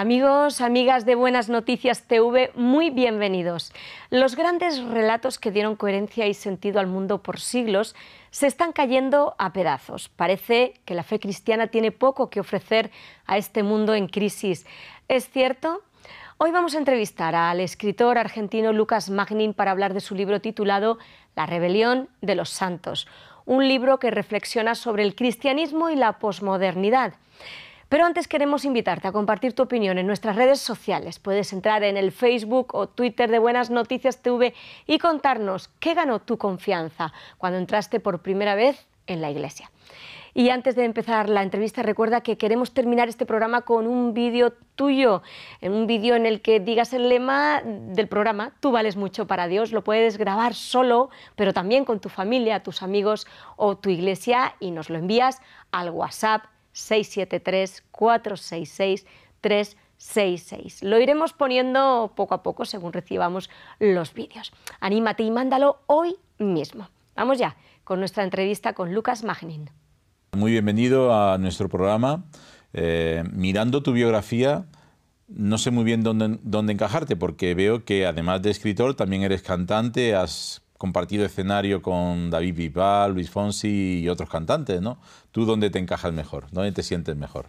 Amigos, amigas de Buenas Noticias TV, muy bienvenidos. Los grandes relatos que dieron coherencia y sentido al mundo por siglos se están cayendo a pedazos. Parece que la fe cristiana tiene poco que ofrecer a este mundo en crisis. ¿Es cierto? Hoy vamos a entrevistar al escritor argentino Lucas Magnin para hablar de su libro titulado La rebelión de los santos, un libro que reflexiona sobre el cristianismo y la posmodernidad. Pero antes queremos invitarte a compartir tu opinión en nuestras redes sociales. Puedes entrar en el Facebook o Twitter de Buenas Noticias TV y contarnos qué ganó tu confianza cuando entraste por primera vez en la iglesia. Y antes de empezar la entrevista, recuerda que queremos terminar este programa con un vídeo tuyo, un vídeo en el que digas el lema del programa, tú vales mucho para Dios, lo puedes grabar solo, pero también con tu familia, tus amigos o tu iglesia y nos lo envías al WhatsApp 673-466-366. Lo iremos poniendo poco a poco según recibamos los vídeos. Anímate y mándalo hoy mismo. Vamos ya con nuestra entrevista con Lucas Magnin. Muy bienvenido a nuestro programa. Eh, mirando tu biografía, no sé muy bien dónde, dónde encajarte, porque veo que además de escritor, también eres cantante, has compartido escenario con David Vival, Luis Fonsi y otros cantantes, ¿no? ¿Tú dónde te encajas mejor? ¿Dónde te sientes mejor?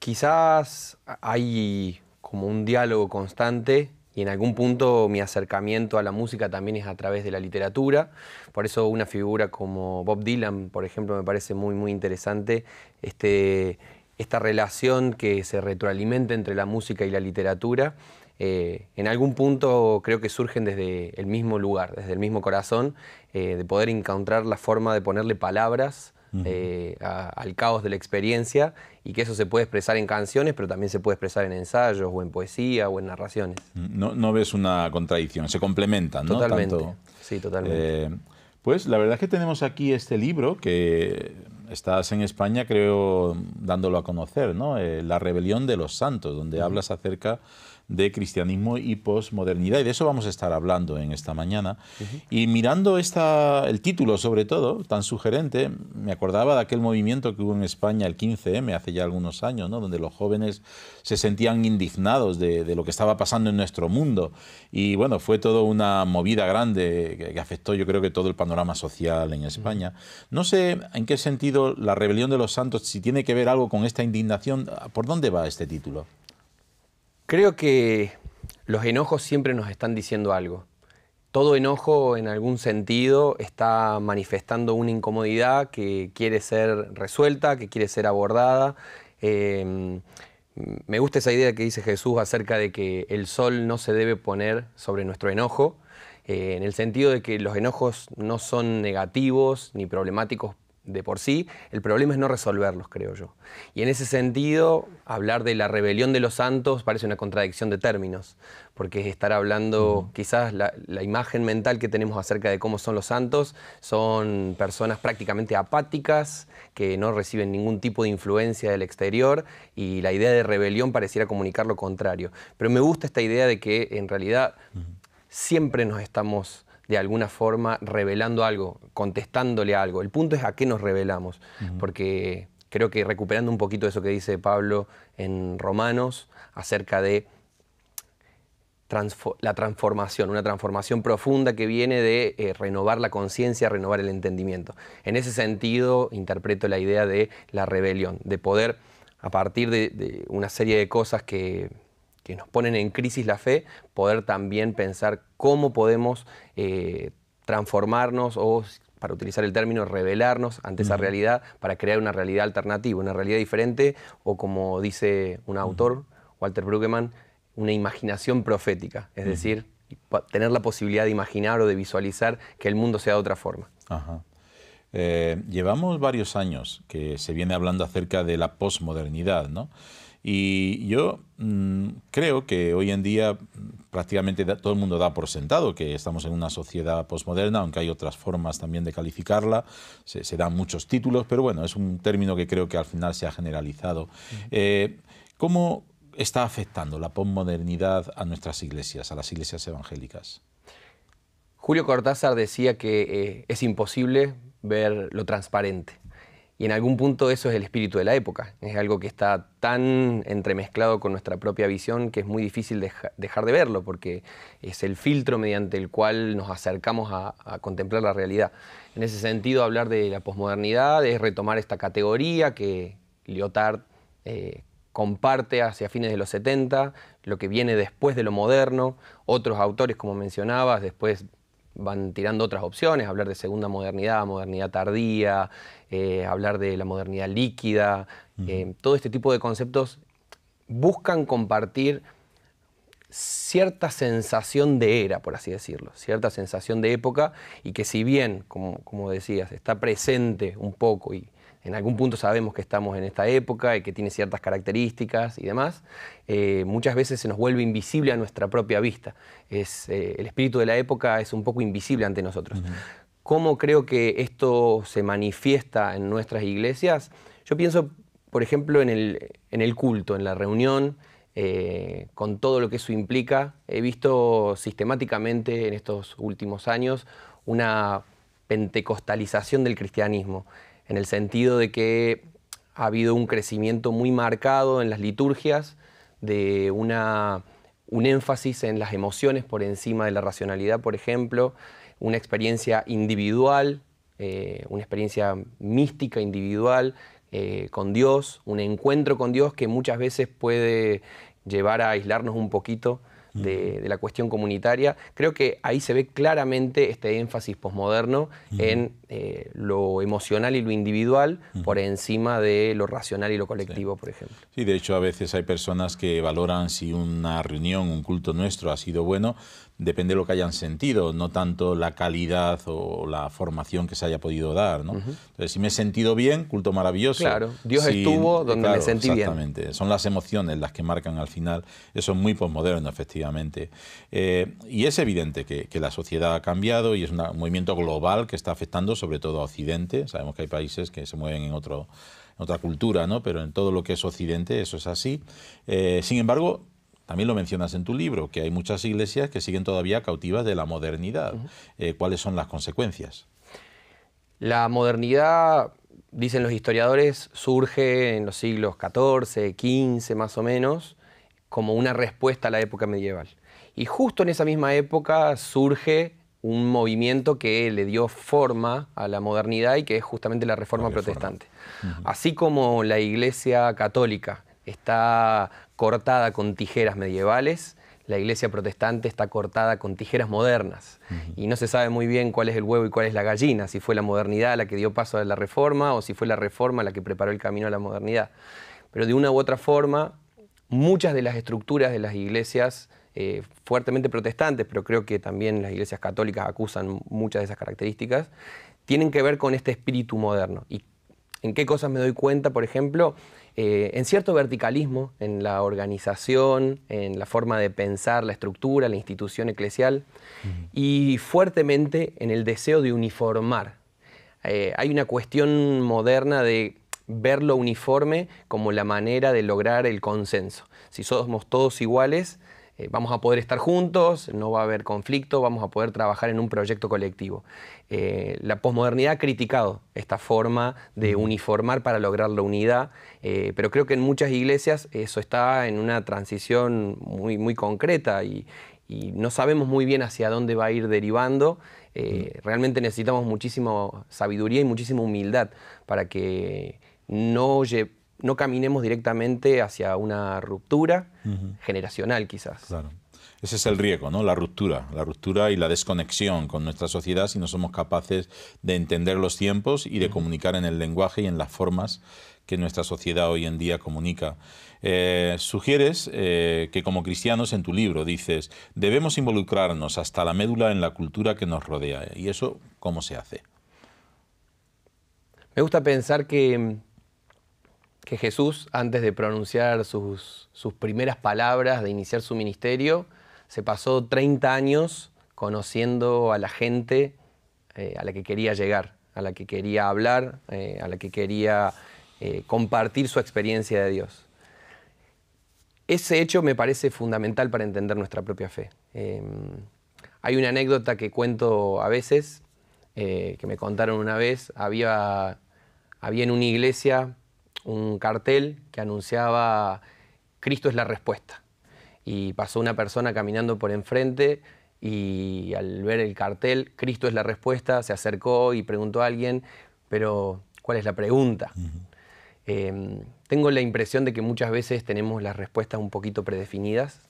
Quizás hay como un diálogo constante y en algún punto mi acercamiento a la música también es a través de la literatura. Por eso una figura como Bob Dylan, por ejemplo, me parece muy, muy interesante este, esta relación que se retroalimenta entre la música y la literatura. Eh, en algún punto creo que surgen desde el mismo lugar, desde el mismo corazón, eh, de poder encontrar la forma de ponerle palabras eh, al caos de la experiencia y que eso se puede expresar en canciones, pero también se puede expresar en ensayos o en poesía o en narraciones. No, ves una contradicción, se complementan, ¿no? Totalmente. sí, totalmente. pues la verdad es que tenemos aquí este libro que estás en España, creo, dándolo a conocer, ¿no? La rebelión de los santos, donde hablas acerca de cristianismo y posmodernidad. Y de eso vamos a estar hablando en esta mañana. Y mirando esta, el título, sobre todo, tan sugerente, me acordaba de aquel movimiento que hubo en España, el 15M, hace ya algunos años, donde los jóvenes se sentían indignados de, lo que estaba pasando en nuestro mundo. Y bueno, fue toda una movida grande que, afectó, yo creo que todo el panorama social en España. No sé en qué sentido la rebelión de los santos, si tiene que ver algo con esta indignación, ¿por dónde va este título? Creo que los enojos siempre nos están diciendo algo. Todo enojo en algún sentido está manifestando una incomodidad que quiere ser resuelta, que quiere ser abordada. Em, me gusta esa idea que dice Jesús acerca de que el sol no se debe poner sobre nuestro enojo, eh, en el sentido de que los enojos no son negativos ni problemáticos de por sí, el problema es no resolverlos, creo yo. Y en ese sentido, hablar de la rebelión de los santos parece una contradicción de términos, porque estar hablando, quizás la, imagen mental que tenemos acerca de cómo son los santos, son personas prácticamente apáticas, que no reciben ningún tipo de influencia del exterior, y la idea de rebelión pareciera comunicar lo contrario. Pero me gusta esta idea de que en realidad siempre nos estamos de alguna forma revelando algo, contestándole algo. El punto es a qué nos revelamos, porque creo que recuperando un poquito eso que dice Pablo en Romanos acerca de la transformación, una transformación profunda que viene de eh, renovar la conciencia, renovar el entendimiento. En ese sentido, interpreto la idea de la rebelión, de poder, a partir de una serie de cosas que que nos ponen en crisis la fe, poder también pensar cómo podemos eh, transformarnos o, para utilizar el término, revelarnos ante esa realidad para crear una realidad alternativa, una realidad diferente o, como dice un autor, Walter Brueggemann, una imaginación profética, es decir, tener la posibilidad de imaginar o de visualizar que el mundo sea de otra forma. Eh, llevamos varios años que se viene hablando acerca de la posmodernidad, ¿no? Y yo mm, creo que hoy en día mm, prácticamente todo el mundo da por sentado que estamos en una sociedad posmoderna, aunque hay otras formas también de calificarla, se, dan muchos títulos, pero bueno, es un término que creo que al final se ha generalizado. Eh, ¿Cómo está afectando la posmodernidad a nuestras iglesias, a las iglesias evangélicas? Julio Cortázar decía que eh, es imposible ver lo transparente. Y en algún punto eso es el espíritu de la época, es algo que está tan entremezclado con nuestra propia visión que es muy difícil dejar de verlo, porque es el filtro mediante el cual nos acercamos a, contemplar la realidad. En ese sentido, hablar de la posmodernidad es retomar esta categoría que Lyotard eh, comparte hacia fines de los 70, lo que viene después de lo moderno, otros autores, como mencionabas, después van tirando otras opciones, hablar de segunda modernidad, modernidad tardía, eh, hablar de la modernidad líquida, eh, todo este tipo de conceptos buscan compartir cierta sensación de era, por así decirlo, cierta sensación de época y que si bien, como, como decías, está presente un poco y en algún punto sabemos que estamos en esta época y que tiene ciertas características y demás, eh, muchas veces se nos vuelve invisible a nuestra propia vista. Es, eh, el espíritu de la época es un poco invisible ante nosotros. ¿Cómo creo que esto se manifiesta en nuestras iglesias? Yo pienso, por ejemplo, en el, culto, en la reunión, eh, con todo lo que eso implica. He visto sistemáticamente en estos últimos años una pentecostalización del cristianismo en el sentido de que ha habido un crecimiento muy marcado en las liturgias, de un énfasis en las emociones por encima de la racionalidad, por ejemplo, una experiencia individual, eh, una experiencia mística individual eh, con Dios, un encuentro con Dios que muchas veces puede llevar a aislarnos un poquito de, la cuestión comunitaria. Creo que ahí se ve claramente este énfasis posmoderno en eh, lo emocional y lo individual por encima de lo racional y lo colectivo, por ejemplo. Sí, de hecho a veces hay personas que valoran si una reunión, un culto nuestro ha sido bueno, depende de lo que hayan sentido, no tanto la calidad o la formación que se haya podido dar. Entonces, si me he sentido bien, culto maravilloso. Claro, Dios estuvo donde me sentí bien. Exactamente, son las emociones las que marcan al final. Eso es muy posmoderno, efectivamente. Eh, y es evidente que, la sociedad ha cambiado y es un movimiento global que está afectando sobre todo a Occidente. Sabemos que hay países que se mueven en otra cultura, ¿no? pero en todo lo que es Occidente eso es así. Eh, sin embargo, también lo mencionas en tu libro, que hay muchas iglesias que siguen todavía cautivas de la modernidad. Eh, ¿Cuáles son las consecuencias? La modernidad, dicen los historiadores, surge en los siglos XIV, XV más o menos, como una respuesta a la época medieval. Y justo en esa misma época surge un movimiento que le dio forma a la modernidad y que es justamente la Reforma, Protestante. Así como la Iglesia Católica está cortada con tijeras medievales, la iglesia protestante está cortada con tijeras modernas y no se sabe muy bien cuál es el huevo y cuál es la gallina, si fue la modernidad la que dio paso a la reforma o si fue la reforma la que preparó el camino a la modernidad. Pero de una u otra forma, muchas de las estructuras de las iglesias eh, fuertemente protestantes, pero creo que también las iglesias católicas acusan muchas de esas características, tienen que ver con este espíritu moderno. ¿Y en qué cosas me doy cuenta, por ejemplo? Eh, en cierto verticalismo, en la organización, en la forma de pensar, la estructura, la institución eclesial, y fuertemente en el deseo de uniformar. Eh, hay una cuestión moderna de ver lo uniforme como la manera de lograr el consenso. Si somos todos iguales, eh, vamos a poder estar juntos, no va a haber conflicto, vamos a poder trabajar en un proyecto colectivo. Eh, la posmodernidad ha criticado esta forma de uniformar para lograr la unidad, eh, pero creo que en muchas iglesias eso está en una transición muy, muy concreta y, no sabemos muy bien hacia dónde va a ir derivando. realmente necesitamos muchísima sabiduría y muchísima humildad para que no, caminemos directamente hacia una ruptura generacional quizás. Ese es el riesgo, ¿no? La ruptura, la ruptura y la desconexión con nuestra sociedad si no somos capaces de entender los tiempos y de comunicar en el lenguaje y en las formas que nuestra sociedad hoy en día comunica. Eh, sugieres eh, que como cristianos en tu libro dices, debemos involucrarnos hasta la médula en la cultura que nos rodea. ¿Y eso cómo se hace? Me gusta pensar que mm, que Jesús, antes de pronunciar sus, primeras palabras, de iniciar su ministerio, se pasó 30 años conociendo a la gente eh, a la que quería llegar, a la que quería hablar, eh, a la que quería eh, compartir su experiencia de Dios. Ese hecho me parece fundamental para entender nuestra propia fe. Em, hay una anécdota que cuento a veces, que me contaron una vez, había, había en una iglesia un cartel que anunciaba Cristo es la respuesta. Y pasó una persona caminando por enfrente y al ver el cartel Cristo es la respuesta, se acercó y preguntó a alguien, pero ¿cuál es la pregunta? Em, tengo la impresión de que muchas veces tenemos las respuestas un poquito predefinidas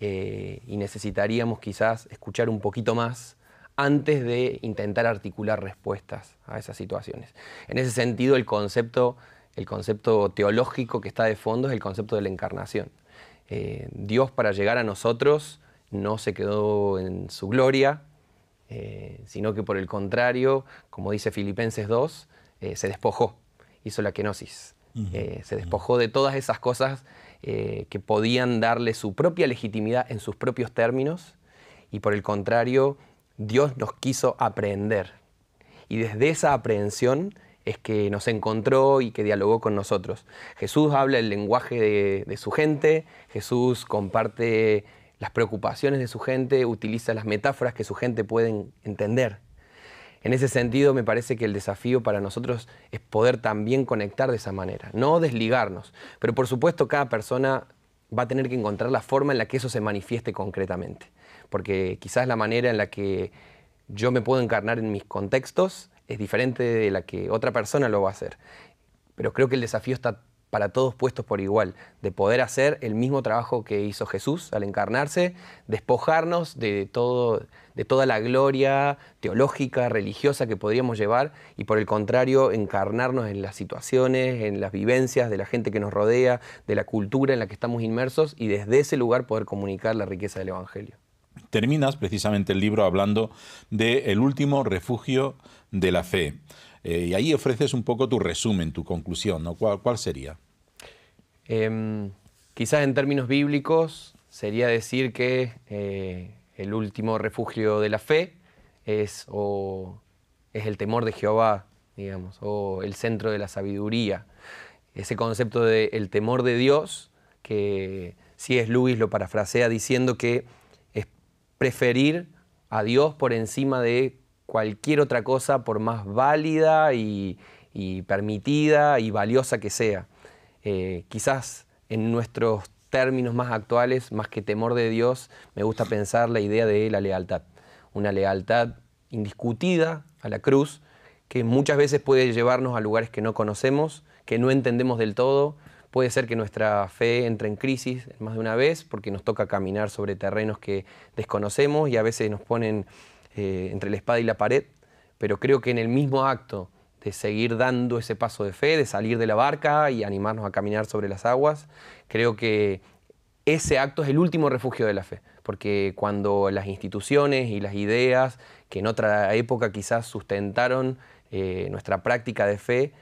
eh, y necesitaríamos quizás escuchar un poquito más antes de intentar articular respuestas a esas situaciones. En ese sentido, el concepto el concepto teológico que está de fondo es el concepto de la encarnación. Eh, Dios para llegar a nosotros no se quedó en su gloria, eh, sino que por el contrario, como dice Filipenses 2, eh, se despojó, hizo la kenosis, se despojó de todas esas cosas que podían darle su propia legitimidad en sus propios términos, y por el contrario, Dios nos quiso aprender. Y desde esa aprehensión, es que nos encontró y que dialogó con nosotros. Jesús habla el lenguaje de, su gente, Jesús comparte las preocupaciones de su gente, utiliza las metáforas que su gente puede entender. En ese sentido, me parece que el desafío para nosotros es poder también conectar de esa manera, no desligarnos. Pero por supuesto, cada persona va a tener que encontrar la forma en la que eso se manifieste concretamente. Porque quizás la manera en la que yo me puedo encarnar en mis contextos es diferente de la que otra persona lo va a hacer. Pero creo que el desafío está para todos puestos por igual, de poder hacer el mismo trabajo que hizo Jesús al encarnarse, despojarnos de, todo, de toda la gloria teológica, religiosa que podríamos llevar y por el contrario encarnarnos en las situaciones, en las vivencias de la gente que nos rodea, de la cultura en la que estamos inmersos y desde ese lugar poder comunicar la riqueza del Evangelio terminas precisamente el libro hablando de el último refugio de la fe. Eh, y ahí ofreces un poco tu resumen, tu conclusión, ¿no? ¿Cuál, sería? Em, quizás en términos bíblicos sería decir que eh, el último refugio de la fe es, es el temor de Jehová, digamos, o el centro de la sabiduría. Ese concepto del el temor de Dios, que si es Luis lo parafrasea diciendo que preferir a Dios por encima de cualquier otra cosa, por más válida y, permitida y valiosa que sea. Eh, quizás en nuestros términos más actuales, más que temor de Dios, me gusta pensar la idea de la lealtad. Una lealtad indiscutida a la cruz, que muchas veces puede llevarnos a lugares que no conocemos, que no entendemos del todo, Puede ser que nuestra fe entre en crisis más de una vez porque nos toca caminar sobre terrenos que desconocemos y a veces nos ponen eh, entre la espada y la pared, pero creo que en el mismo acto de seguir dando ese paso de fe, de salir de la barca y animarnos a caminar sobre las aguas, creo que ese acto es el último refugio de la fe, porque cuando las instituciones y las ideas que en otra época quizás sustentaron eh, nuestra práctica de fe,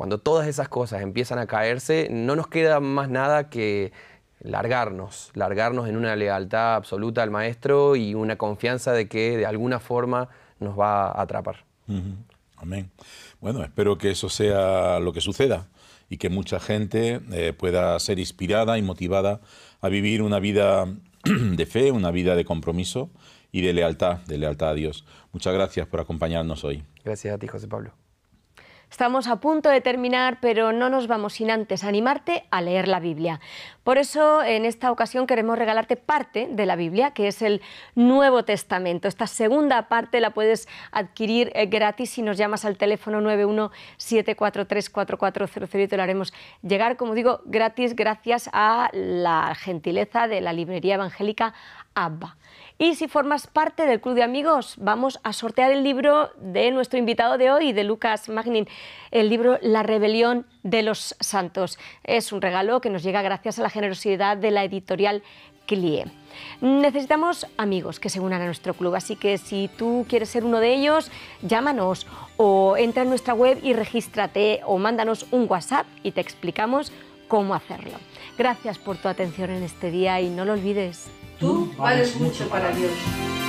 cuando todas esas cosas empiezan a caerse, no nos queda más nada que largarnos, largarnos en una lealtad absoluta al maestro y una confianza de que de alguna forma nos va a atrapar. Amén. Bueno, espero que eso sea lo que suceda y que mucha gente eh, pueda ser inspirada y motivada a vivir una vida de fe, una vida de compromiso y de lealtad, de lealtad a Dios. Muchas gracias por acompañarnos hoy. Gracias a ti, José Pablo. Estamos a punto de terminar, pero no nos vamos sin antes animarte a leer la Biblia. Por eso, en esta ocasión queremos regalarte parte de la Biblia, que es el Nuevo Testamento. Esta segunda parte la puedes adquirir eh, gratis si nos llamas al teléfono 917434400 y te lo haremos llegar, como digo, gratis gracias a la gentileza de la librería evangélica ABBA. Y si formas parte del Club de Amigos, vamos a sortear el libro de nuestro invitado de hoy, de Lucas Magnin, el libro La Rebelión de los Santos. Es un regalo que nos llega gracias a la generosidad de la editorial Clie. Necesitamos amigos que se unan a nuestro club, así que si tú quieres ser uno de ellos, llámanos o entra en nuestra web y regístrate o mándanos un WhatsApp y te explicamos cómo hacerlo. Gracias por tu atención en este día y no lo olvides, Tú vales mucho para Dios.